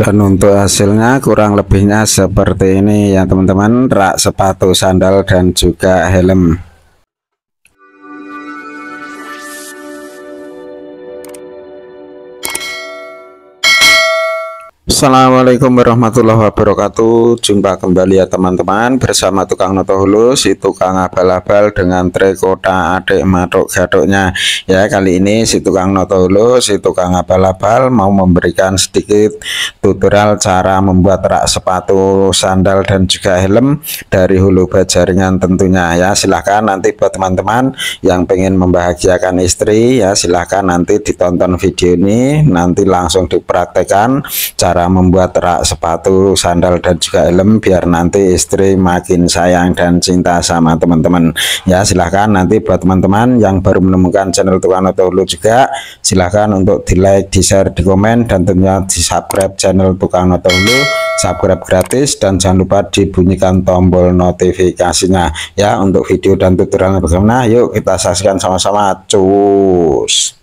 dan untuk hasilnya kurang lebihnya seperti ini ya teman-teman rak sepatu sandal dan juga helm Assalamualaikum warahmatullahi wabarakatuh Jumpa kembali ya teman-teman Bersama Tukang Noto Hulus Si Tukang Abal-Abal dengan tray adik matuk Gadoknya Ya kali ini si Tukang Noto Hulus Si Tukang Abal-Abal mau memberikan sedikit tutorial Cara membuat rak sepatu, sandal dan juga helm Dari hulu bajaringan tentunya ya Silahkan nanti buat teman-teman Yang pengen membahagiakan istri ya Silahkan nanti ditonton video ini Nanti langsung dipraktekan cara membuat rak sepatu, sandal dan juga helm biar nanti istri makin sayang dan cinta sama teman-teman. Ya, silahkan nanti buat teman-teman yang baru menemukan channel Tukang notolu juga silahkan untuk di like, di share, di komen dan tentunya di subscribe channel Tukang notolu subscribe gratis dan jangan lupa dibunyikan tombol notifikasinya ya untuk video dan tutorial bagaimana yuk kita saksikan sama-sama cus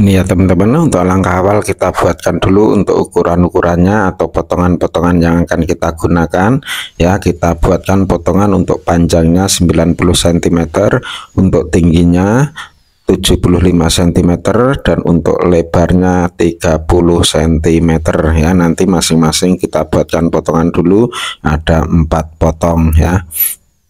ini ya teman-teman untuk langkah awal kita buatkan dulu untuk ukuran-ukurannya atau potongan-potongan yang akan kita gunakan ya kita buatkan potongan untuk panjangnya 90 cm untuk tingginya 75 cm dan untuk lebarnya 30 cm ya nanti masing-masing kita buatkan potongan dulu ada empat potong ya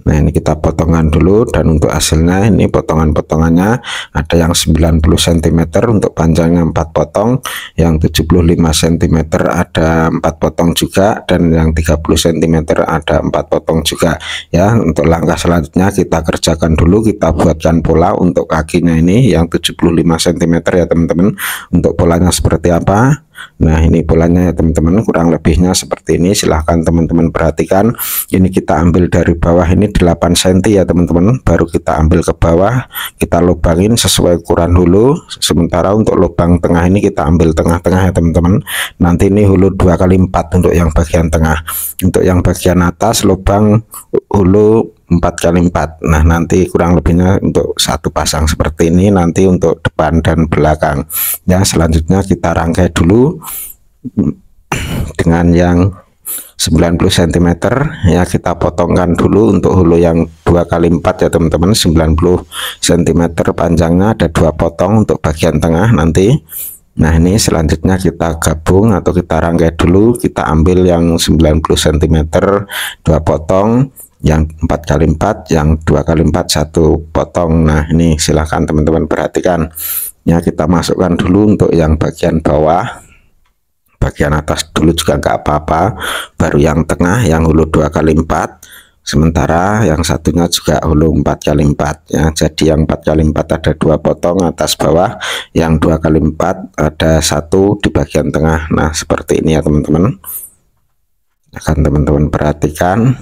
Nah ini kita potongan dulu dan untuk hasilnya ini potongan-potongannya ada yang 90 cm untuk panjangnya 4 potong yang 75 cm ada 4 potong juga dan yang 30 cm ada 4 potong juga ya untuk langkah selanjutnya kita kerjakan dulu kita buatkan pola untuk kakinya ini yang 75 cm ya teman-teman untuk polanya seperti apa Nah ini polanya ya teman-teman kurang lebihnya seperti ini silahkan teman-teman perhatikan ini kita ambil dari bawah ini 8 cm ya teman-teman baru kita ambil ke bawah kita lubangin sesuai ukuran hulu sementara untuk lubang tengah ini kita ambil tengah-tengah ya teman-teman nanti ini hulu 2 kali 4 untuk yang bagian tengah untuk yang bagian atas lubang hulu 4 kali 4 Nah nanti kurang lebihnya untuk satu pasang seperti ini nanti untuk depan dan belakang ya selanjutnya kita rangkai dulu dengan yang 90 cm ya kita potongkan dulu untuk hulu yang dua kali empat ya teman-teman 90 cm panjangnya ada dua potong untuk bagian tengah nanti Nah ini selanjutnya kita gabung atau kita rangkai dulu kita ambil yang 90 cm dua potong yang 4 kali 4 yang 2 kali 4 satu potong nah ini silahkan teman-teman perhatikan ya kita masukkan dulu untuk yang bagian bawah bagian atas dulu juga enggak apa-apa baru yang tengah yang hulu 2 kali 4 sementara yang satunya juga hulu 4 kali 4 ya jadi yang 4 kali 4 ada dua potong atas bawah yang 2 kali 4 ada satu di bagian tengah nah seperti ini ya teman-teman akan teman-teman perhatikan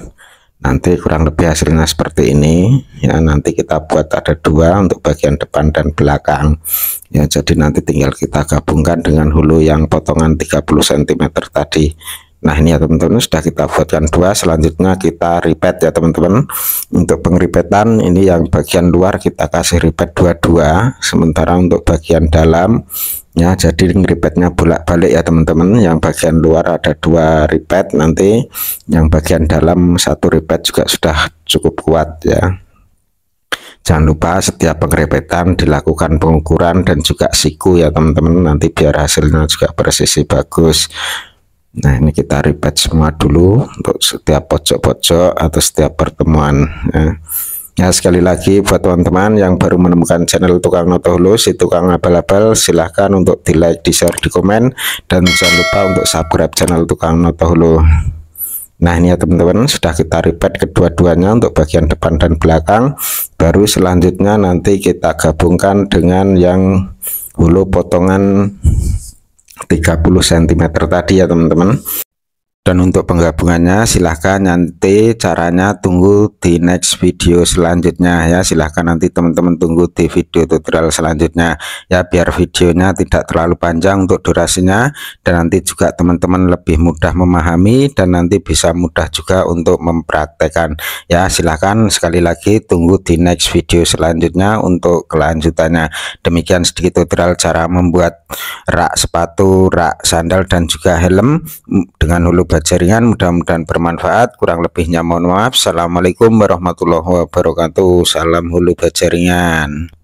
nanti kurang lebih hasilnya seperti ini ya nanti kita buat ada dua untuk bagian depan dan belakang ya jadi nanti tinggal kita gabungkan dengan hulu yang potongan 30 cm tadi nah ini ya teman-teman sudah kita buatkan dua selanjutnya kita ripet ya teman-teman untuk pengripetan ini yang bagian luar kita kasih ripet dua-dua sementara untuk bagian dalam ya jadi ribetnya bolak-balik ya teman-teman yang bagian luar ada dua ribet nanti yang bagian dalam satu ribet juga sudah cukup kuat ya jangan lupa setiap pengerepetan dilakukan pengukuran dan juga siku ya teman-teman nanti biar hasilnya juga presisi bagus nah ini kita ribet semua dulu untuk setiap pojok-pojok atau setiap pertemuan ya. Ya sekali lagi buat teman-teman yang baru menemukan channel Tukang Noto Hulus, si Tukang Abal-Abal silahkan untuk di like, di share, di komen dan jangan lupa untuk subscribe channel Tukang Noto Hulu. Nah ini ya teman-teman sudah kita ribet kedua-duanya untuk bagian depan dan belakang baru selanjutnya nanti kita gabungkan dengan yang hulu potongan 30 cm tadi ya teman-teman dan untuk penggabungannya silahkan nanti caranya tunggu di next video selanjutnya ya silahkan nanti teman-teman tunggu di video tutorial selanjutnya ya biar videonya tidak terlalu panjang untuk durasinya dan nanti juga teman-teman lebih mudah memahami dan nanti bisa mudah juga untuk mempraktekan ya silahkan sekali lagi tunggu di next video selanjutnya untuk kelanjutannya demikian sedikit tutorial cara membuat rak sepatu rak sandal dan juga helm mm, dengan hulu pada jaringan mudah-mudahan bermanfaat kurang lebihnya mohon maaf Assalamualaikum warahmatullahi wabarakatuh salam hulu bajaringan